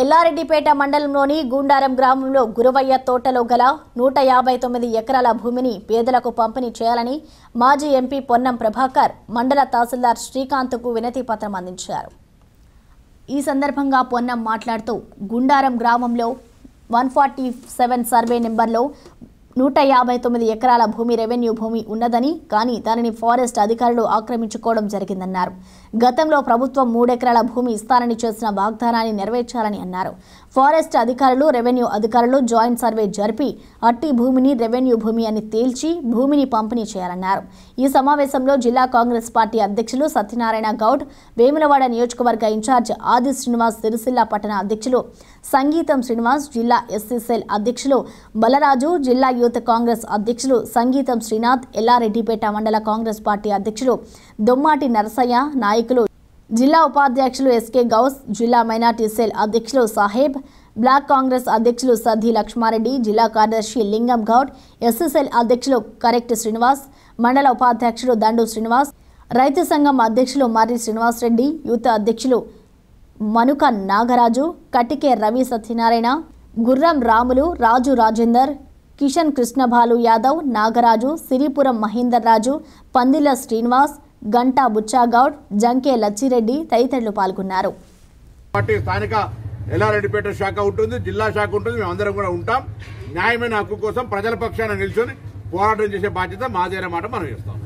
ఎల్లారెడ్డిపేట మండలంలోని గూండారం గ్రామంలో గురువయ్య తోటలో గల నూట యాభై తొమ్మిది ఎకరాల భూమిని పేదలకు పంపిణీ చేయాలని మాజీ ఎంపీ పొన్నం ప్రభాకర్ మండల తహసీల్దార్ శ్రీకాంత్కు వినతి పత్రం అందించారు ఈ సందర్భంగా పొన్నం మాట్లాడుతూ గుండారం గ్రామంలో వన్ ఫార్టీ సెవెన్ సర్వే నెంబర్లో నూట యాభై తొమ్మిది ఎకరాల భూమి రెవెన్యూ భూమి ఉన్నదని కానీ దానిని ఫారెస్ట్ అధికారులు ఆక్రమించుకోవడం జరిగిందన్నారు గతంలో ప్రభుత్వం మూడెకరాల భూమి ఇస్తానని చేసిన వాగ్దానాన్ని నెరవేర్చాలని అన్నారు ఫారెస్ట్ అధికారులు రెవెన్యూ అధికారులు జాయింట్ సర్వే జరిపి అట్టి భూమిని రెవెన్యూ భూమి అని తేల్చి భూమిని పంపిణీ చేయాలన్నారు ఈ సమావేశంలో జిల్లా కాంగ్రెస్ పార్టీ అధ్యక్షులు సత్యనారాయణ గౌడ్ వేములవాడ నియోజకవర్గ ఇన్ఛార్జ్ ఆది శ్రీనివాస్ సిరిసిల్ల పట్టణ అధ్యక్షులు సంగీతం శ్రీనివాస్ జిల్లా ఎస్సీసెల్ అధ్యక్షులు బలరాజు జిల్లా యువత కాంగ్రెస్ అధ్యక్షులు సంగీతం శ్రీనాథ్ ఎల్లారెడ్డిపేట మండల కాంగ్రెస్ పార్టీ అధ్యక్షులు దొమ్మాటి నరసయ్య నాయకులు జిల్లా ఉపాధ్యక్షులు ఎస్కే గౌస్ జిల్లా మైనార్టీ సెల్ అధ్యక్షులు సాహెబ్ బ్లాక్ కాంగ్రెస్ అధ్యక్షులు సద్ది లక్ష్మారెడ్డి జిల్లా కార్యదర్శి లింగం గౌడ్ ఎస్ఎస్ఎల్ అధ్యక్షులు కరెక్ట్ శ్రీనివాస్ మండల ఉపాధ్యక్షుడు దండు శ్రీనివాస్ రైతు సంఘం అధ్యక్షులు మర్రి శ్రీనివాసరెడ్డి యూత్ అధ్యక్షులు మనుక నాగరాజు కటికే రవి సత్యనారాయణ గుర్రం రాములు రాజు రాజేందర్ కిషన్ కృష్ణభాలు యాదవ్ నాగరాజు సిరిపురం మహేందర్ రాజు పందిల శ్రీనివాస్ గంటా బుచ్చాగౌడ్ జంకే లచ్చిరెడ్డి తదితరులు పాల్గొన్నారు స్థానిక ఎల్లారెడ్డిపేట శాఖ ఉంటుంది జిల్లా శాఖ ఉంటుంది మేమందరం కూడా ఉంటాం న్యాయమైన హక్కు కోసం ప్రజల పక్షాన నిల్చొని పోరాటం చేసే బాధ్యత మాట మనం చేస్తాం